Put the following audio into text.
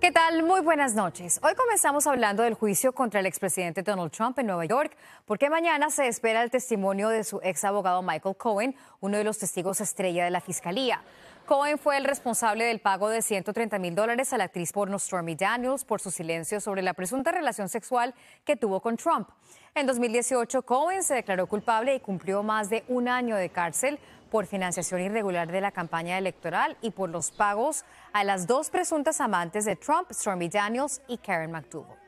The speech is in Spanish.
¿Qué tal? Muy buenas noches. Hoy comenzamos hablando del juicio contra el expresidente Donald Trump en Nueva York, porque mañana se espera el testimonio de su ex abogado Michael Cohen, uno de los testigos estrella de la fiscalía. Cohen fue el responsable del pago de 130 mil dólares a la actriz porno Stormy Daniels por su silencio sobre la presunta relación sexual que tuvo con Trump. En 2018, Cohen se declaró culpable y cumplió más de un año de cárcel por financiación irregular de la campaña electoral y por los pagos a las dos presuntas amantes de Trump, Stormy Daniels y Karen McDougall.